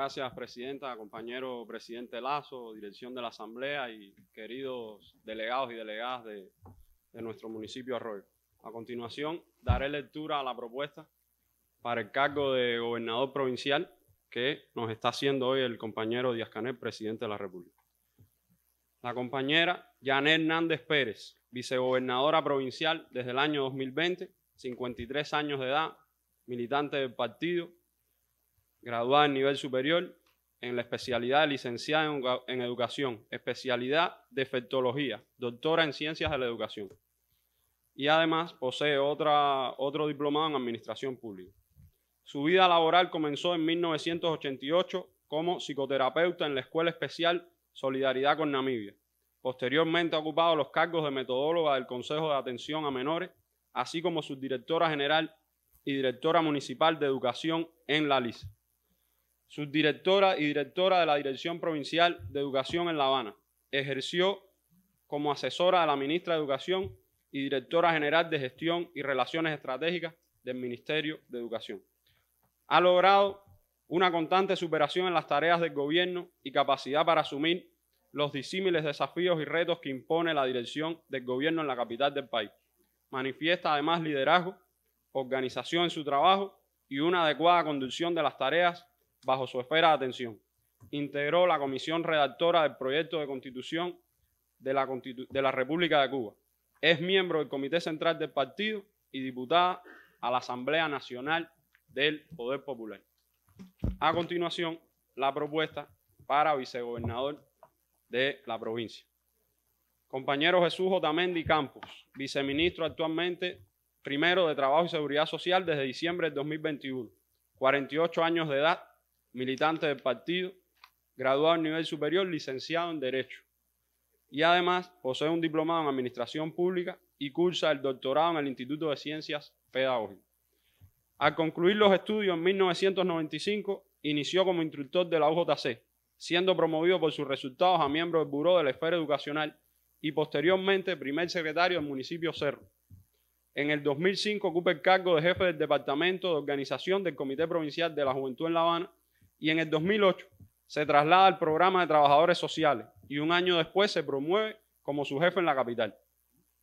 Gracias, Presidenta, compañero Presidente Lazo, dirección de la Asamblea y queridos delegados y delegadas de, nuestro municipio Arroyo. A continuación, daré lectura a la propuesta para el cargo de gobernador provincial que nos está haciendo hoy el compañero Díaz Canel, presidente de la República. La compañera Yanel Hernández Pérez, vicegobernadora provincial desde el año 2020, 53 años de edad, militante del partido, graduada en nivel superior en la especialidad de licenciada en, educación, especialidad de efectología, doctora en ciencias de la educación. Y además posee otro diplomado en administración pública. Su vida laboral comenzó en 1988 como psicoterapeuta en la Escuela Especial Solidaridad con Namibia. Posteriormente ha ocupado los cargos de metodóloga del Consejo de Atención a Menores, así como subdirectora general y directora municipal de educación en la LICE subdirectora y directora de la Dirección Provincial de Educación en La Habana. Ejerció como asesora a la ministra de Educación y directora general de Gestión y Relaciones Estratégicas del Ministerio de Educación. Ha logrado una constante superación en las tareas del gobierno y capacidad para asumir los disímiles desafíos y retos que impone la dirección del gobierno en la capital del país. Manifiesta además liderazgo, organización en su trabajo y una adecuada conducción de las tareas bajo su esfera de atención. Integró la comisión redactora del proyecto de constitución de la, República de Cuba. Es miembro del Comité Central del Partido y diputada a la Asamblea Nacional del Poder Popular. A continuación, la propuesta para vicegobernador de la provincia. Compañero Jesús Otamendi Campos, viceministro actualmente primero de Trabajo y Seguridad Social desde diciembre de 2021, 48 años de edad, militante del partido, graduado a nivel superior, licenciado en Derecho. Y además posee un diplomado en Administración Pública y cursa el doctorado en el Instituto de Ciencias Pedagógicas. Al concluir los estudios en 1995, inició como instructor de la UJC, siendo promovido por sus resultados a miembro del Buró de la Esfera Educacional y posteriormente primer secretario del municipio Cerro. En el 2005 ocupa el cargo de jefe del Departamento de Organización del Comité Provincial de la Juventud en La Habana y en el 2008 se traslada al programa de trabajadores sociales y un año después se promueve como su jefe en la capital.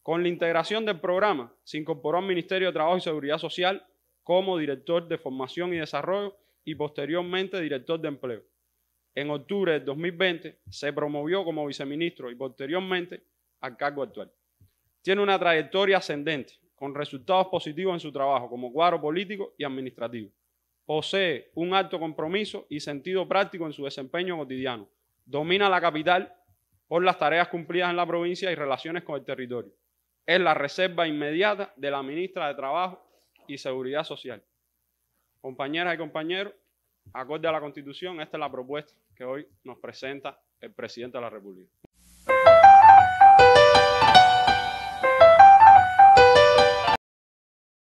Con la integración del programa, se incorporó al Ministerio de Trabajo y Seguridad Social como director de formación y desarrollo y posteriormente director de empleo. En octubre del 2020 se promovió como viceministro y posteriormente al cargo actual. Tiene una trayectoria ascendente, con resultados positivos en su trabajo como cuadro político y administrativo posee un alto compromiso y sentido práctico en su desempeño cotidiano. Domina la capital por las tareas cumplidas en la provincia y relaciones con el territorio. Es la reserva inmediata de la ministra de Trabajo y Seguridad Social. Compañeras y compañeros, acorde a la Constitución, esta es la propuesta que hoy nos presenta el presidente de la República.